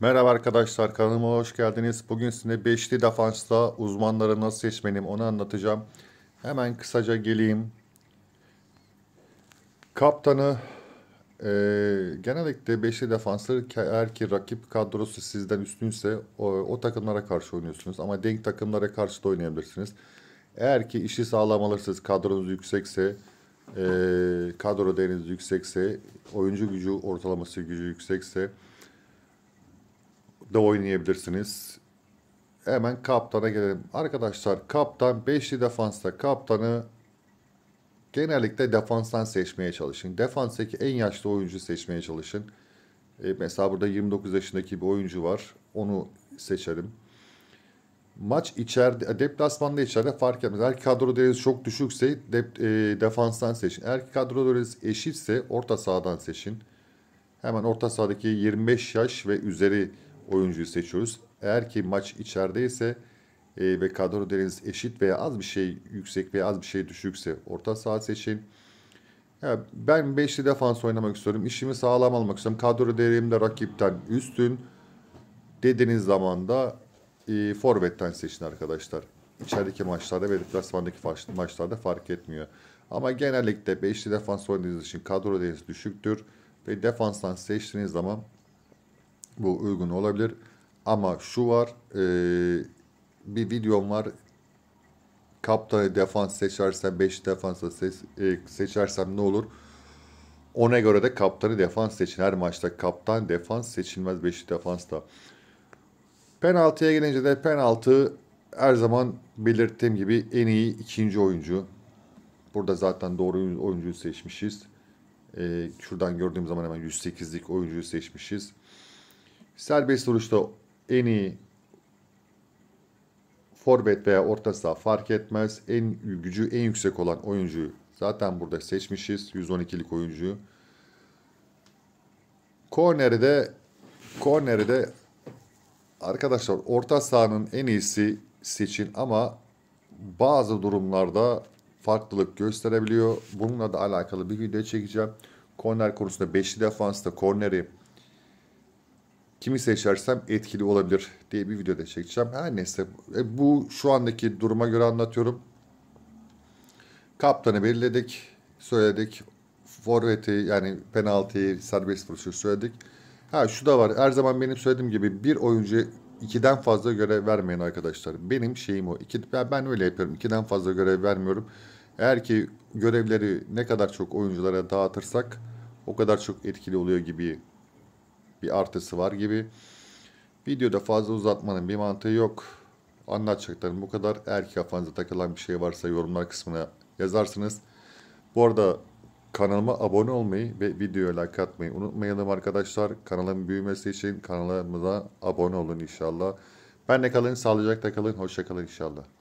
Merhaba arkadaşlar kanalıma hoş geldiniz. Bugün size beşli defansta uzmanları nasıl seçmeliyim onu anlatacağım. Hemen kısaca geleyim. Kaptanı e, genellikle beşli defansları eğer ki rakip kadrosu sizden üstünse o, o takımlara karşı oynuyorsunuz. Ama denk takımlara karşı da oynayabilirsiniz. Eğer ki işi sağlam alırsınız kadronuz yüksekse e, kadro değeriniz yüksekse oyuncu gücü ortalaması gücü yüksekse da oynayabilirsiniz. Hemen kaptana gelelim. Arkadaşlar kaptan 5'li defansta kaptanı genellikle defanstan seçmeye çalışın. Defanstaki en yaşlı oyuncu seçmeye çalışın. E, mesela burada 29 yaşındaki bir oyuncu var. Onu seçelim. Maç içeride, e, deplasmanda içeride fark etmez. Eğer kadro değeriniz çok düşükse de e, defanstan seçin. Eğer kadro değeriniz eşitse orta sahadan seçin. Hemen orta sahadaki 25 yaş ve üzeri oyuncuyu seçiyoruz. Eğer ki maç içerideyse e, ve kadro değeriniz eşit veya az bir şey yüksek veya az bir şey düşükse orta saha seçin. Ya ben 5'li defans oynamak istiyorum. İşimi sağlam almak istiyorum. Kadro değerim de rakipten üstün dediğiniz zaman da e, forvetten seçin arkadaşlar. İçerideki maçlarda ve deplasmandaki maçlarda fark etmiyor. Ama genellikle 5'li defans oynadığınız için kadro değeriniz düşüktür. Ve defanstan seçtiğiniz zaman bu uygun olabilir. Ama şu var. E, bir videom var. Kaptanı defans seçersem 5 defansa seç, e, seçersem ne olur? Ona göre de kaptanı defans seçin. Her maçta kaptan defans seçilmez 5 defansta. Penaltıya gelince de penaltı her zaman belirttiğim gibi en iyi ikinci oyuncu. Burada zaten doğru oyuncuyu seçmişiz. Ee, şuradan gördüğüm zaman hemen 108'lik oyuncuyu seçmişiz. Serbest vuruşta en iyi forvet veya orta saha fark etmez. En gücü en yüksek olan oyuncuyu zaten burada seçmişiz. 112'lik oyuncuyu. Korneri de korneri de arkadaşlar orta sahanın en iyisi seçin ama bazı durumlarda farklılık gösterebiliyor. Bununla da alakalı bir video çekeceğim. Korner konusunda 5'li defansta korneri kimi seçersem etkili olabilir diye bir video da çekeceğim. Her neyse e, bu şu andaki duruma göre anlatıyorum. Kaptanı belirledik, söyledik. Forveti yani penaltıyı, serbest vuruşu söyledik. Ha şu da var. Her zaman benim söylediğim gibi bir oyuncu ikiden fazla görev vermeyin arkadaşlar. Benim şeyim o. İki, ben öyle yapıyorum. İkiden fazla görev vermiyorum. Eğer ki görevleri ne kadar çok oyunculara dağıtırsak o kadar çok etkili oluyor gibi bir artısı var gibi. Videoda fazla uzatmanın bir mantığı yok. Anlatacaklarım bu kadar. Eğer ki kafanıza takılan bir şey varsa yorumlar kısmına yazarsınız. Bu arada kanalıma abone olmayı ve videoya like atmayı unutmayalım arkadaşlar. Kanalın büyümesi için kanalımıza abone olun inşallah. Ben de kalın, sağlıcakla kalın, hoşça kalın inşallah.